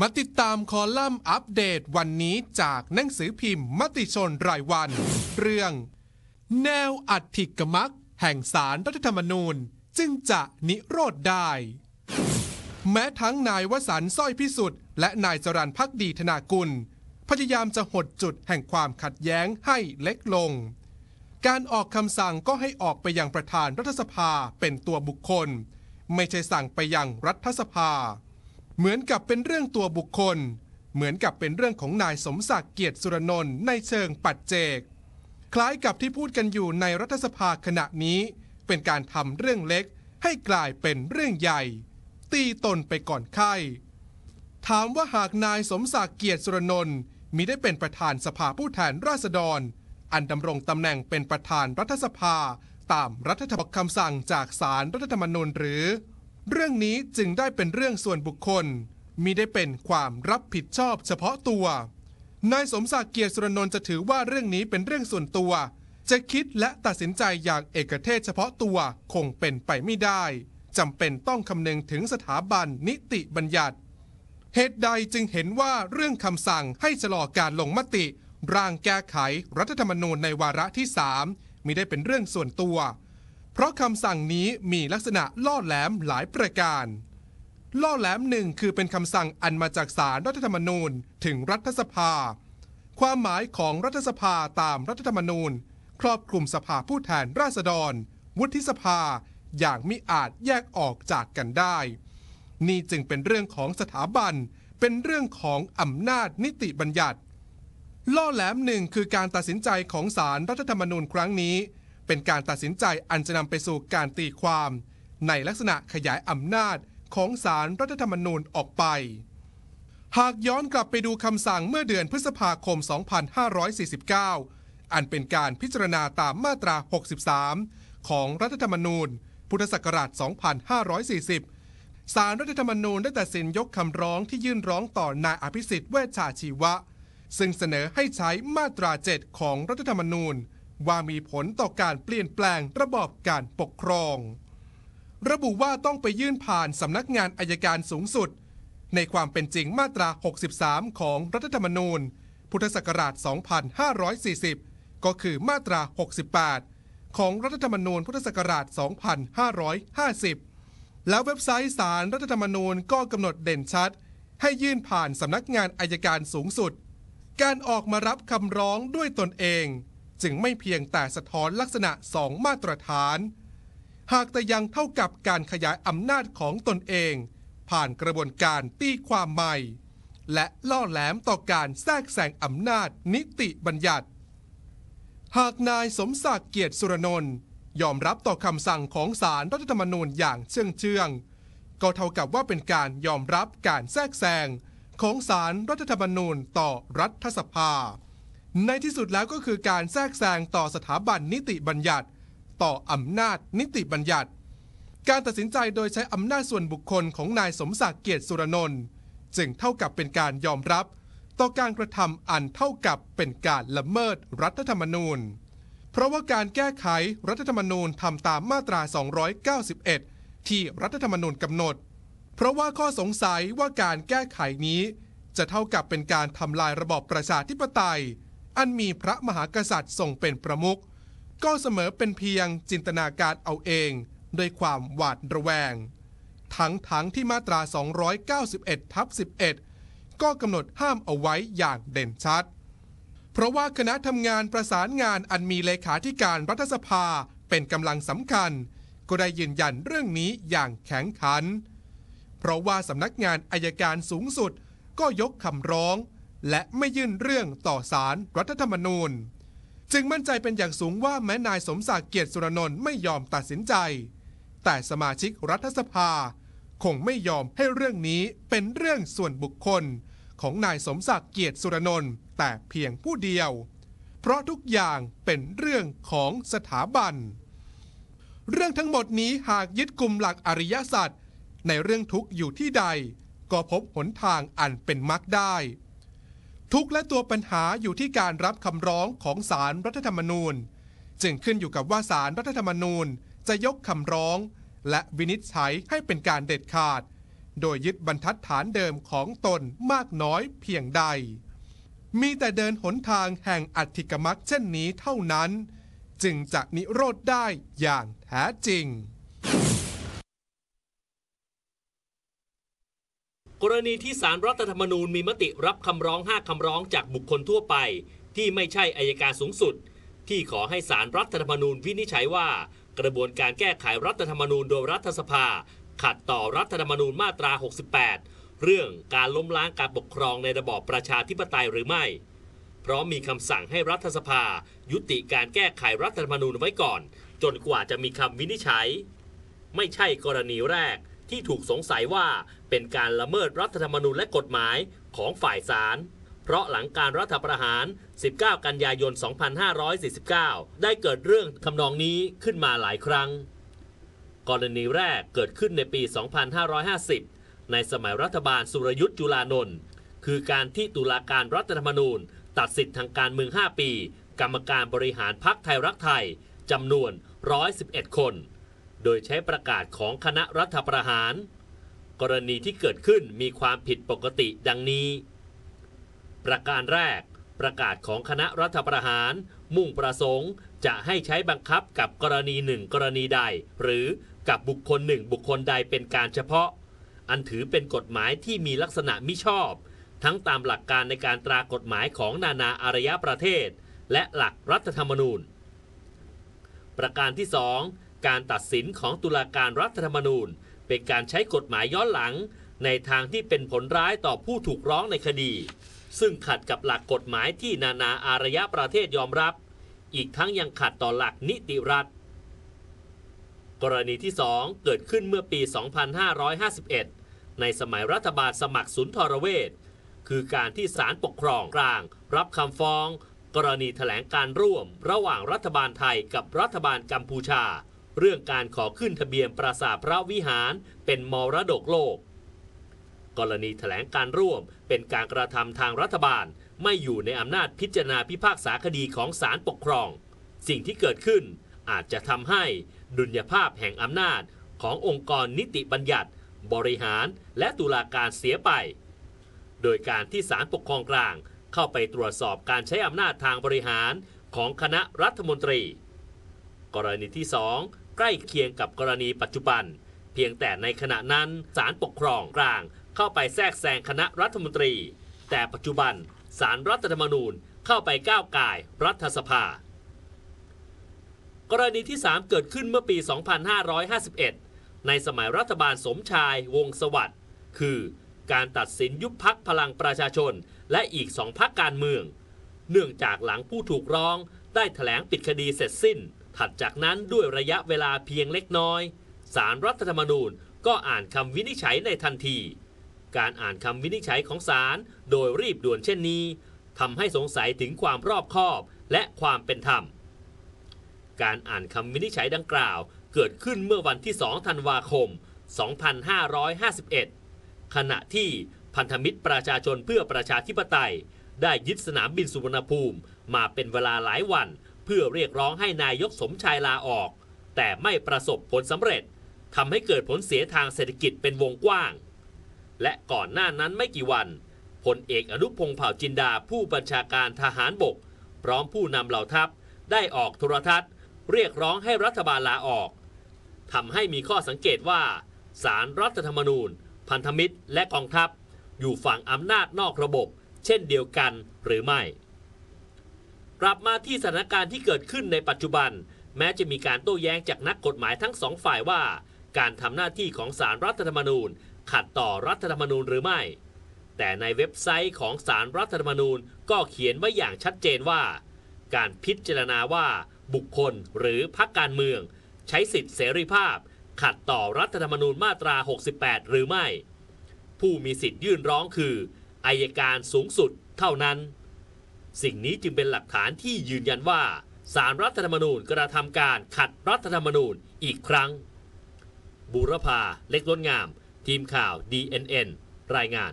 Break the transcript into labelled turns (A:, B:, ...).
A: มาติดตามคอลัมน์อัปเดตวันนี้จากหนังสือพิมพ์ มติชนรายวัน เรื่อง แนวอัติกมัก แห่งสารรัฐธรรมนูญจึงจะนิโรธได้ แม้ทั้งนายวสันสร้อยพิสุทธิ์และนายจรันพักดีธนากุล พยายามจะหดจุดแห่งความขัดแย้งให้เล็กลง การออกคำสั่งก็ให้ออกไปยังประธานรัฐสภาเป็นตัวบุคคล ไม่ใช่สั่งไปยังรัฐสภาเหมือนกับเป็นเรื่องตัวบุคคล เหมือนกับเป็นเรื่องของนายสมศักดิ์เกียรติสุรนนท์ในเชิงปัจเจก คล้ายกับที่พูดกันอยู่ในรัฐสภาขณะนี้ เป็นการทำเรื่องเล็กให้กลายเป็นเรื่องใหญ่ ตีตนไปก่อนไข้ ถามว่าหากนายสมศักดิ์เกียรติสุรนนท์มิได้เป็นประธานสภาผู้แทนราษฎร อันดำรงตำแหน่งเป็นประธานรัฐสภา ตามรัฐธรรมคำสั่งจากสารรัฐธรรมนูญหรือเรื่องนี้จึงได้เป็นเรื่องส่วนบุคคลมิได้เป็นความรับผิดชอบเฉพาะตัว นายสมศักดิ์เกียรติสุรนนท์จะถือว่าเรื่องนี้เป็นเรื่องส่วนตัว จะคิดและตัดสินใจอย่างเอกเทศเฉพาะตัวคงเป็นไปไม่ได้จำเป็นต้องคำนึงถึงสถาบันนิติบัญญัติเหตุใดจึงเห็นว่าเรื่องคำสั่งให้ชะลอการลงมติร่างแก้ไขรัฐธรรมนูญในวาระที่สามมิได้เป็นเรื่องส่วนตัวเพราะคำสั่งนี้มีลักษณะล่อแหลมหลายประการ ล่อแหลมหนึ่งคือเป็นคำสั่งอันมาจากสารรัฐธรรมนูญถึงรัฐสภา ความหมายของรัฐสภาตามรัฐธรรมนูญ ครอบคลุมสภาผู้แทนราษฎร วุฒิสภา อย่างมิอาจแยกออกจากกันได้ นี่จึงเป็นเรื่องของสถาบันเป็นเรื่องของอำนาจนิติบัญญัติ ล่อแหลมหนึ่งคือการตัดสินใจของสารรัฐธรรมนูญครั้งนี้เป็นการตัดสินใจอันจะนำไปสู่การตีความในลักษณะขยายอำนาจของสารรัฐธรรมนูญออกไป หากย้อนกลับไปดูคำสั่งเมื่อเดือนพฤษภาคม 2549 อันเป็นการพิจารณาตามมาตรา 63 ของรัฐธรรมนูญ พุทธศักราช 2540 สารรัฐธรรมนูญได้ตัดสินยกคำร้องที่ยื่นร้องต่อนายอภิสิทธิ์ เวชชาชีวะ ซึ่งเสนอให้ใช้มาตรา 7 ของรัฐธรรมนูญว่ามีผลต่อการเปลี่ยนแปลงระบอบการปกครอง ระบุว่าต้องไปยื่นผ่านสำนักงานอายการสูงสุด ในความเป็นจริงมาตรา 63 ของรัฐธรรมนูญ พุทธศักราช 2540 ก็คือ มาตรา 68 ของรัฐธรรมนูญพุทธศักราช 2550 แล้วเว็บไซต์สารรัฐธรรมนูญก็กำหนดเด่นชัด ให้ยื่นผ่านสำนักงานอายการสูงสุด การออกมารับคำร้องด้วยตนเองจึงไม่เพียงแต่สะท้อนลักษณะสองมาตรฐาน หากแต่ยังเท่ากับการขยายอำนาจของตนเอง ผ่านกระบวนการตีความใหม่ และล่อแหลมต่อการแทรกแซงอำนาจนิติบัญญัติ หากนายสมศักดิ์เกียรติสุรนนท์ยอมรับต่อคำสั่งของศาลรัฐธรรมนูญอย่างเชื่องเชื่อง ก็เท่ากับว่าเป็นการยอมรับการแทรกแซงของศาลรัฐธรรมนูญต่อรัฐสภาในที่สุดแล้วก็คือการแทรกแซงต่อสถาบันนิติบัญญัติ ต่ออำนาจนิติบัญญัติ การตัดสินใจโดยใช้อำนาจส่วนบุคคลของนายสมศักดิ์เกียรติสุรนนท์จึงเท่ากับเป็นการยอมรับ ต่อการกระทำอันเท่ากับเป็นการละเมิดรัฐธรรมนูญ เพราะว่าการแก้ไขรัฐธรรมนูญทำตามมาตรา 291 ที่รัฐธรรมนูญกำหนด เพราะว่าข้อสงสัยว่าการแก้ไขนี้จะเท่ากับเป็นการทำลายระบอบประชาธิปไตยอันมีพระมหากษัตริย์ทรงเป็นประมุขก็เสมอเป็นเพียงจินตนาการเอาเองด้วยความหวาดระแวง ทั้งทั้งที่มาตรา 291 ทับ11 ก็กำหนดห้ามเอาไว้อย่างเด่นชัด เพราะว่าคณะทำงานประสานงานอันมีเลขาธิการรัฐสภาเป็นกำลังสำคัญ ก็ได้ยืนยันเรื่องนี้อย่างแข็งขัน เพราะว่าสำนักงานอายการสูงสุดก็ยกคำร้องและไม่ยื่นเรื่องต่อสารรัฐธรรมนูญ จึงมั่นใจเป็นอย่างสูงว่าแม้นายสมศักดิ์เกียรติสุรนนท์ไม่ยอมตัดสินใจ แต่สมาชิกรัฐสภา คงไม่ยอมให้เรื่องนี้เป็นเรื่องส่วนบุคคล ของนายสมศักดิ์เกียรติสุรนนท์แต่เพียงผู้เดียว เพราะทุกอย่างเป็นเรื่องของสถาบัน เรื่องทั้งหมดนี้หากยึดกลุ่มหลักอริยสัจในเรื่องทุกข์อยู่ที่ใดก็พบหนทางอันเป็นมรรคได้ทุกและตัวปัญหาอยู่ที่การรับคำร้องของสารรัฐธรรมนูญจึงขึ้นอยู่กับว่าสารรัฐธรรมนูญจะยกคำร้อง และวินิจฉัยให้เป็นการเด็ดขาด โดยยึดบรรทัดฐานเดิมของตนมากน้อยเพียงใด มีแต่เดินหนทางแห่งอัติกมักเช่นนี้เท่านั้น จึงจะนิโรธได้อย่างแท้จริง
B: กรณีที่สารรัฐธรรมนูญมีมติรับคำร้อง 5คำร้องจากบุคคลทั่วไปที่ไม่ใช่อายการสูงสุด ที่ขอให้สารรัฐธรรมนูญวินิจฉัยว่ากระบวนการแก้ไขรัฐธรรมนูญโดยรัฐสภาขัดต่อรัฐธรรมนูญมาตรา 68 เรื่องการล้มล้างการปกครองในระบอบประชาธิปไตยหรือไม่ เพราะมมีคำสั่งให้รัฐสภายุติการแก้ไขรัฐธรรมนูญไว้ก่อนจนกว่าจะมีคำวินิจฉัย ไม่ใช่กรณีแรกที่ถูกสงสัยว่าเป็นการละเมิดรัฐธรรมนูญและกฎหมายของฝ่ายศาล เพราะหลังการรัฐประหาร 19 กันยายน 2549 ได้เกิดเรื่องคำนองนี้ขึ้นมาหลายครั้ง กรณีแรกเกิดขึ้นในปี 2550 ในสมัยรัฐบาลสุรยุทธ์ จุลานนท์ คือการที่ตุลาการรัฐธรรมนูญ ตัดสิทธิ์ทางการเมือง 5 ปี กรรมการบริหารพักไทยรักไทยจำนวน 111 คนโดยใช้ประกาศของคณะรัฐประหาร กรณีที่เกิดขึ้นมีความผิดปกติดังนี้ ประการแรก ประกาศของคณะรัฐประหาร มุ่งประสงค์ จะให้ใช้บังคับกับกรณีหนึ่งกรณีใด หรือกับบุคคลหนึ่งบุคคลใดเป็นการเฉพาะ อันถือเป็นกฎหมายที่มีลักษณะมิชอบ ทั้งตามหลักการในการตรากฎหมายของนานาอารยประเทศ และหลักรัฐธรรมนูญ ประการที่สองการตัดสินของตุลาการรัฐธรรมนูญ เป็นการใช้กฎหมายย้อนหลัง ในทางที่เป็นผลร้ายต่อผู้ถูกร้องในคดี ซึ่งขัดกับหลักกฎหมายที่นานาอารยประเทศยอมรับ อีกทั้งยังขัดต่อหลักนิติรัฐ กรณีที่ 2 เกิดขึ้นเมื่อปี 2551 ในสมัยรัฐบาลสมัครสุนทรเวชคือการที่ศาลปกครองกลาง รับคำฟ้อง กรณีแถลงการร่วม ระหว่างรัฐบาลไทยกับรัฐบาลกัมพูชาเรื่องการขอขึ้นทะเบียนปราสาทพระวิหารเป็นมรดกโลก กรณีถแถลงการร่วมเป็นการกระทำทางรัฐบาลไม่อยู่ในอำนาจพิจารณาพิพากษาคดีของศาลปกครอง สิ่งที่เกิดขึ้นอาจจะทำให้ ดุลยภาพแห่งอำนาจขององค์กรนิติบัญญัติ บริหารและตุลาการเสียไป โดยการที่ศาลปกครองกลางเข้าไปตรวจสอบการใช้อำนาจทางบริหารของคณะรัฐมนตรี กรณีที่ 2ใกล้เคียงกับกรณีปัจจุบัน เพียงแต่ในขณะนั้นศาลปกครองกลางเข้าไปแทรกแซงคณะรัฐมนตรี แต่ปัจจุบันศาลรรัฐธรรมนูญเข้าไปก้าวก่ายรัฐสภา กรณีที่ 3 เกิดขึ้นเมื่อปี 2551 ในสมัยรัฐบาลสมชายวงสวัสด์คือการตัดสินยุบพักพลังประชาชน และอีกสองพักการเมือง เนื่องจากหลังผู้ถูกร้องได้ถแถลงปิดคดีเสร็จสิ้นถัดจากนั้นด้วยระยะเวลาเพียงเล็กน้อยสารรัฐธรรมนูญก็อ่านคำวินิจฉัยในทันที การอ่านคำวินิจฉัยของสารโดยรีบด่วนเช่นนี้ทำให้สงสัยถึงความรอบคอบและความเป็นธรรม การอ่านคำวินิจฉัยดังกล่าวเกิดขึ้นเมื่อวันที่ 2ธันวาคม 2551 ขณะที่พันธมิตรประชาชนเพื่อประชาธิปไตยได้ยึดสนามบินสุวรรณภูมิมาเป็นเวลาหลายวันเพื่อเรียกร้องให้นายกสมชายลาออก แต่ไม่ประสบผลสำเร็จทำให้เกิดผลเสียทางเศรษฐกิจเป็นวงกว้าง และก่อนหน้านั้นไม่กี่วันพลเอกอนุพงษ์เผ่าจินดา ผู้บัญชาการทหารบก พร้อมผู้นำเหล่าทัพ ได้ออกโทรทัศน์เรียกร้องให้รัฐบาลลาออกทำให้มีข้อสังเกตว่า สารรัฐธรรมนูญ พันธมิตรและกองทัพอยู่ฝั่งอำนาจนอกระบบ เช่นเดียวกันหรือไม่กลับมาที่สถานการณ์ที่เกิดขึ้นในปัจจุบัน แม้จะมีการโต้แย้งจากนักกฎหมายทั้งสองฝ่ายว่า การทำหน้าที่ของสารรัฐธรรมนูญ ขัดต่อรัฐธรรมนูญหรือไม่ แต่ในเว็บไซต์ของสารรัฐธรรมนูญก็เขียนไว้อย่างชัดเจนว่า การพิจารณาว่า บุคคลหรือพรรคการเมือง ใช้สิทธิเสรีภาพ ขัดต่อรัฐธรรมนูญมาตรา 68 หรือไม่ ผู้มีสิทธิ์ยื่นร้องคืออายการสูงสุด เท่านั้นสิ่งนี้จึงเป็นหลักฐานที่ยืนยันว่าสารรัฐธรรมนูญกระทำการขัดรัฐธรรมนูญอีกครั้ง บุรพาเล็กล้นงาม ทีมข่าว DNN รายงาน